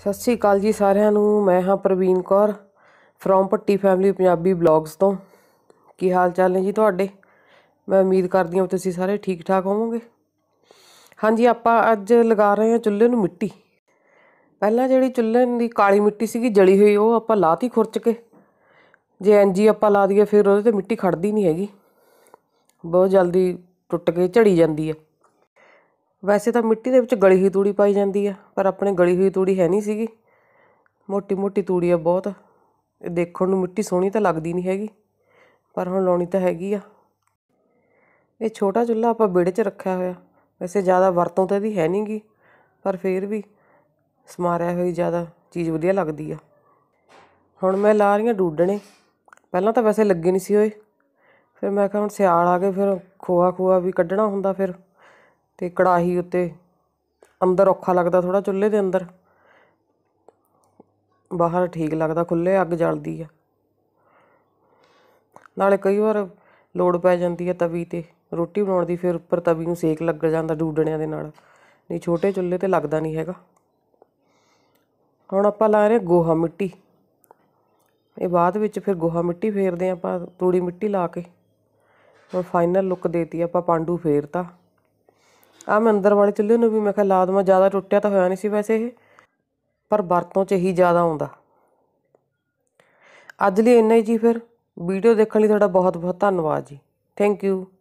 ਸਤਿ ਸ਼੍ਰੀ ਅਕਾਲ ਜੀ ਸਾਰਿਆਂ ਨੂੰ ਮੈਂ ਹਾਂ Praveen Kaur from Patti family Punjabi blogs ਤੋਂ ਕੀ ਹਾਲ ਚਾਲ ਨੇ ਜੀ ਤੁਹਾਡੇ ਮੈਂ ਉਮੀਦ ਕਰਦੀ ਹਾਂ ਤੁਸੀਂ ਸਾਰੇ ਠੀਕ ਠਾਕ ਹੋਵੋਗੇ ਹਾਂਜੀ ਆਪਾਂ ਅੱਜ ਲਗਾ ਰਹੇ ਹਾਂ ਚੁੱਲ੍ਹੇ ਨੂੰ ਮਿੱਟੀ ਪਹਿਲਾਂ ਜਿਹੜੀ ਚੁੱਲ੍ਹੇ ਦੀ ਕਾਲੀ ਮਿੱਟੀ ਸੀਗੀ ਜਲੀ ਹੋਈ ਉਹ ਆਪਾਂ ਲਾਤੀ ਖੁਰਚ ਕੇ ਜੇ ਐਨਜੀ ਆਪਾਂ ਲਾ ਦਈਏ ਫਿਰ ਉਹਦੇ ਤੇ ਮਿੱਟੀ ਖੜਦੀ ਨਹੀਂ ਹੈਗੀ ਬਹੁਤ ਜਲਦੀ ਟੁੱਟ ਕੇ ਝੜੀ ਜਾਂਦੀ ਹੈ ਵੈਸੇ ਤਾਂ ਮਿੱਟੀ ਦੇ ਵਿੱਚ ਗਲੀ ਹੋਈ ਤੂੜੀ ਪਾਈ ਜਾਂਦੀ ਆ ਪਰ ਆਪਣੇ ਗਲੀ ਹੋਈ ਤੂੜੀ ਹੈ ਨਹੀਂ ਸੀਗੀ ਮੋਟੀ ਮੋਟੀ ਤੂੜੀ ਆ ਬਹੁਤ ਇਹ ਦੇਖਣ ਨੂੰ ਮਿੱਟੀ ਸੋਹਣੀ ਤਾਂ ਲੱਗਦੀ ਨਹੀਂ ਹੈਗੀ ਪਰ ਹੁਣ ਲਾਉਣੀ ਤਾਂ ਹੈਗੀ ਆ ਇਹ ਛੋਟਾ ਚੁੱਲ੍ਹਾ ਆਪਾਂ ਵਿੜੇ 'ਚ ਰੱਖਿਆ ਹੋਇਆ ਵੈਸੇ ਜ਼ਿਆਦਾ ਵਰਤੋਂ ਤਾਂ ਇਹਦੀ ਹੈ ਨਹੀਂਗੀ ਪਰ ਫੇਰ ਵੀ ਸਮਾਰਿਆ ਹੋਈ ਜ਼ਿਆਦਾ ਚੀਜ਼ ਵਧੀਆ ਲੱਗਦੀ ਆ ਹੁਣ ਮੈਂ ਲਾ ਰਹੀ ਹਾਂ ਡੂਡਣੇ ਪਹਿਲਾਂ ਤਾਂ ਵੈਸੇ ਲੱਗੇ ਨਹੀਂ ਸੀ ਓਏ ਫਿਰ ਮੈਂ ਕਿਹਾ ਹੁਣ ਸਿਆਲ ਆ ਗਏ ਫਿਰ ਖੋਆ ਖੋਆ ਵੀ ਕੱਢਣਾ ਹੁੰਦਾ ਫਿਰ ਤੇ ਕੜਾਹੀ ਉੱਤੇ ਅੰਦਰ ਔਖਾ ਲੱਗਦਾ ਥੋੜਾ ਚੁੱਲ੍ਹੇ ਦੇ ਅੰਦਰ ਬਾਹਰ ਠੀਕ ਲੱਗਦਾ ਖੁੱਲੇ ਅੱਗ ਜਲਦੀ ਆ ਨਾਲੇ ਕਈ ਵਾਰ ਲੋੜ ਪੈ ਜਾਂਦੀ ਹੈ ਤਵੀ 'ਤੇ ਰੋਟੀ ਬਣਾਉਣ ਦੀ ਫਿਰ ਉੱਪਰ ਤਵੀ ਨੂੰ ਸੇਕ ਲੱਗ ਜਾਂਦਾ ਡੂਡਣਿਆਂ ਦੇ ਨਾਲ ਨਹੀਂ ਛੋਟੇ ਚੁੱਲ੍ਹੇ 'ਤੇ ਲੱਗਦਾ ਨਹੀਂ ਹੈਗਾ ਹੁਣ ਆਪਾਂ ਲਾ ਰਹੇ ਗੋਹਾ ਮਿੱਟੀ ਇਹ ਬਾਅਦ ਵਿੱਚ ਫਿਰ ਗੋਹਾ ਮਿੱਟੀ ਫੇਰਦੇ ਆਪਾਂ ਤੂੜੀ ਮਿੱਟੀ ਲਾ ਕੇ ਹੁਣ ਫਾਈਨਲ ਲੁੱਕ ਦੇਤੀ ਆਪਾਂ ਪਾਂਡੂ ਫੇਰਤਾ ਆ ਮੈਂ ਅੰਦਰ ਵਾਲੇ ਚੁੱਲ੍ਹੇ ਨੂੰ ਵੀ ਮੈਂ ਕਿਹਾ ਲਾਦਮਾ ਜ਼ਿਆਦਾ ਟੁੱਟਿਆ ਤਾਂ ਹੋਇਆ ਨਹੀਂ ਸੀ ਵੈਸੇ ਇਹ ਪਰ ਵਰਤੋਂ 'ਚ ਹੀ ਜ਼ਿਆਦਾ ਆਉਂਦਾ ਅੱਜ ਲਈ ਇੰਨਾ ਹੀ ਜੀ ਫਿਰ ਵੀਡੀਓ ਦੇਖਣ ਲਈ ਤੁਹਾਡਾ ਬਹੁਤ ਬਹੁਤ ਧੰਨਵਾਦ ਜੀ ਥੈਂਕ ਯੂ